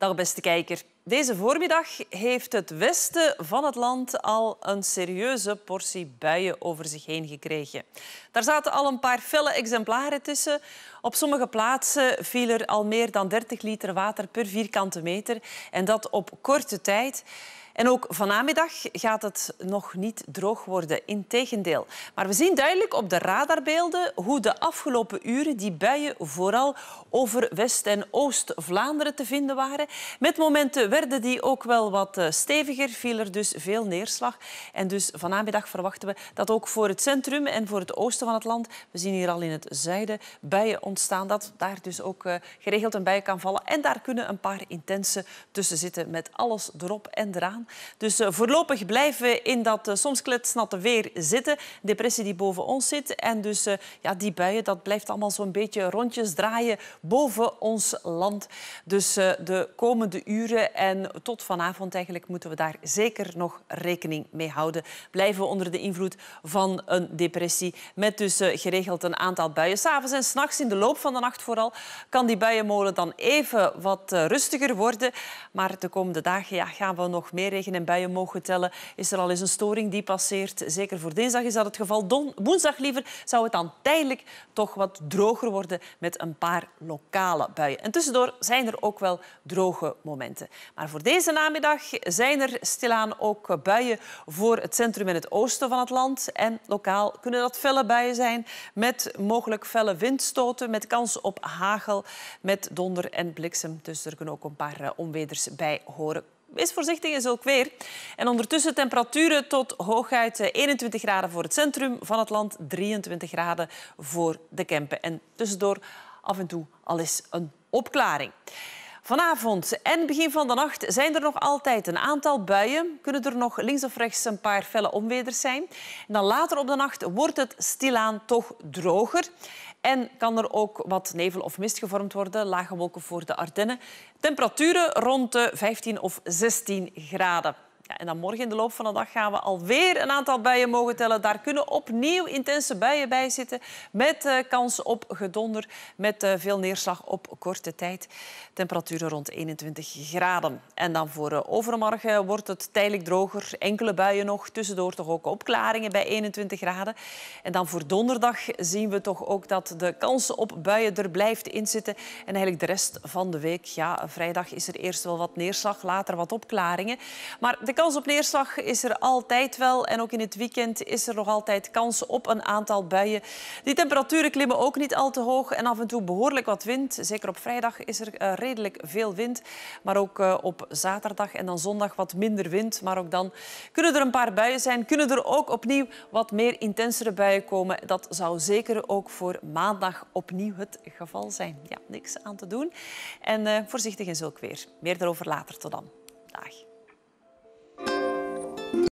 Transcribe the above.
Dag beste kijker. Deze voormiddag heeft het westen van het land al een serieuze portie buien over zich heen gekregen. Daar zaten al een paar felle exemplaren tussen. Op sommige plaatsen viel er al meer dan 30 liter water per vierkante meter. En dat op korte tijd. En ook vanmiddag gaat het nog niet droog worden, integendeel. Maar we zien duidelijk op de radarbeelden hoe de afgelopen uren die buien vooral over West- en Oost-Vlaanderen te vinden waren. Met momenten werden die ook wel wat eh, steviger, viel er dus veel neerslag. En dus vanmiddag verwachten we dat ook voor het centrum en voor het oosten van het land, we zien hier al in het zuiden buien ontstaan, dat daar dus ook eh, geregeld een bui kan vallen. En daar kunnen een paar intense tussen zitten met alles erop en eraan. Dus eh, voorlopig blijven we in dat eh, soms kletsnatte weer zitten. Depressie die boven ons zit. En dus eh, ja, die buien, dat blijft allemaal zo'n beetje rondjes draaien boven ons land. Dus de komende uren en tot vanavond eigenlijk moeten we daar zeker nog rekening mee houden. Blijven we onder de invloed van een depressie met dus geregeld een aantal buien. S'avonds en s'nachts in de loop van de nacht vooral kan die buienmolen dan even wat rustiger worden. Maar de komende dagen ja, gaan we nog meer regen en buien mogen tellen, is er al eens een storing die passeert. Zeker voor dinsdag is dat het geval. Don woensdag liever zou het dan tijdelijk toch wat droger worden met een paar lokale buien. En tussendoor zijn er ook wel droge momenten. Maar voor deze namiddag zijn er stilaan ook buien voor het centrum en het oosten van het land. En lokaal kunnen dat felle buien zijn met mogelijk felle windstoten, met kans op hagel, met donder en bliksem. Dus er kunnen ook een paar eh, onweders bij horen wees voorzichtig, is ook weer. En ondertussen temperaturen tot hooguit 21 eh, graden voor het centrum van het land, 23 graden voor de Kempen. En tussendoor af en toe al eens een opklaring. Vanavond en begin van de nacht zijn er nog altijd een aantal buien. Kunnen er nog links of rechts een paar felle onweders zijn. En dan later op de nacht wordt het stilaan toch droger. En kan er ook wat nevel of mist gevormd worden. Lage wolken voor de Ardennen. Temperaturen rond de 15 of 16 graden en dan morgen in de loop van de dag gaan we alweer een aantal buien mogen tellen. Daar kunnen opnieuw intense buien bij zitten met uh, kans op gedonder, met eh, veel neerslag op korte tijd. Temperaturen rond 21 graden. En dan voor eh, overmorgen wordt het tijdelijk droger. Enkele buien nog, tussendoor toch ook opklaringen bij 21 graden. En dan voor donderdag zien we toch ook dat de kans op buien er blijft in zitten. En eigenlijk de rest van de week, ja, vrijdag is er eerst wel wat neerslag, later wat opklaringen. Maar de kans op neerslag is er altijd wel. En ook in het weekend is er nog altijd kans op een aantal buien. Die temperaturen klimmen ook niet al te hoog. En af en toe behoorlijk wat wind. Zeker op vrijdag is er eh, redelijk veel wind. Maar ook eh, op zaterdag en dan zondag wat minder wind. Maar ook dan kunnen er een paar buien zijn. Kunnen er ook opnieuw wat meer intensere buien komen. Dat zou zeker ook voor maandag opnieuw het geval zijn. Ja, niks aan te doen. En eh, voorzichtig in zulk weer. Meer daarover later. Tot dan. Dag.